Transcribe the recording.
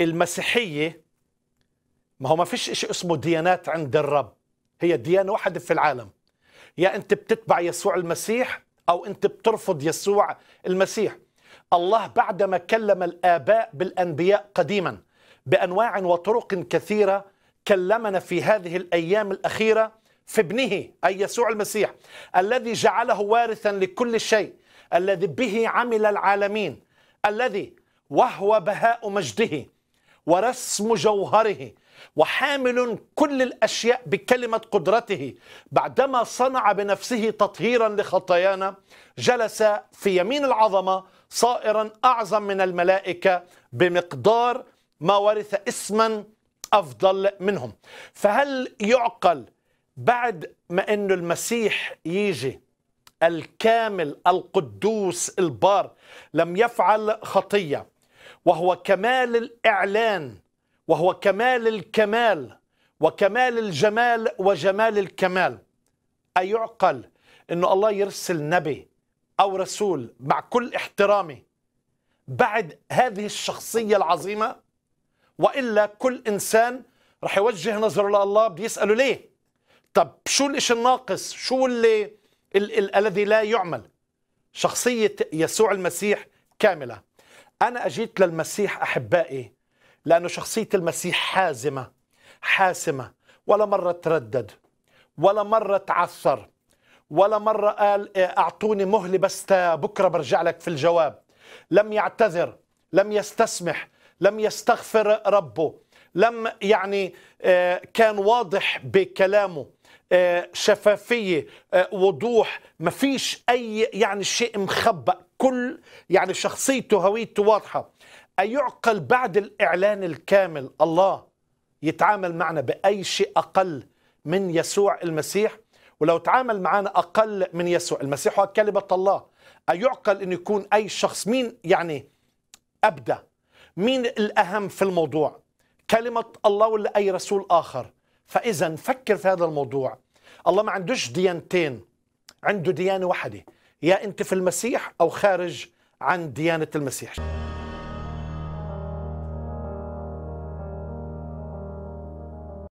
المسيحيه ما هو ما فيش شيء اسمه ديانات عند الرب هي ديانه واحده في العالم يا انت بتتبع يسوع المسيح او انت بترفض يسوع المسيح الله بعدما كلم الاباء بالانبياء قديما بانواع وطرق كثيره كلمنا في هذه الايام الاخيره في ابنه اي يسوع المسيح الذي جعله وارثا لكل شيء الذي به عمل العالمين الذي وهو بهاء مجده ورسم جوهره وحامل كل الاشياء بكلمه قدرته بعدما صنع بنفسه تطهيرا لخطايانا جلس في يمين العظمه صائرا اعظم من الملائكه بمقدار ما ورث اسما افضل منهم فهل يعقل بعد ما انه المسيح يجي الكامل القدوس البار لم يفعل خطيه وهو كمال الإعلان وهو كمال الكمال وكمال الجمال وجمال الكمال أيعقل أن الله يرسل نبي أو رسول مع كل احترامي بعد هذه الشخصية العظيمة وإلا كل إنسان رح يوجه نظره لله بيسأله ليه طب شو الإشي الناقص شو اللي الذي لا يعمل شخصية يسوع المسيح كاملة أنا أجيت للمسيح أحبائي لأنه شخصية المسيح حازمة حاسمة ولا مرة تردد ولا مرة تعثر ولا مرة قال آه، أعطوني مهلة بس بكرة برجع لك في الجواب لم يعتذر لم يستسمح لم يستغفر ربه لم يعني آه، كان واضح بكلامه آه، شفافية وضوح ما فيش أي يعني شيء مخبأ كل يعني شخصيته هويته واضحة أيعقل بعد الإعلان الكامل الله يتعامل معنا بأي شيء أقل من يسوع المسيح ولو تعامل معنا أقل من يسوع المسيح هو كلمة الله أيعقل أن يكون أي شخص مين يعني أبدى مين الأهم في الموضوع كلمة الله ولا أي رسول آخر فإذا فكر في هذا الموضوع الله ما عندوش ديانتين عنده ديانة واحدة يا أنت في المسيح أو خارج عن ديانة المسيح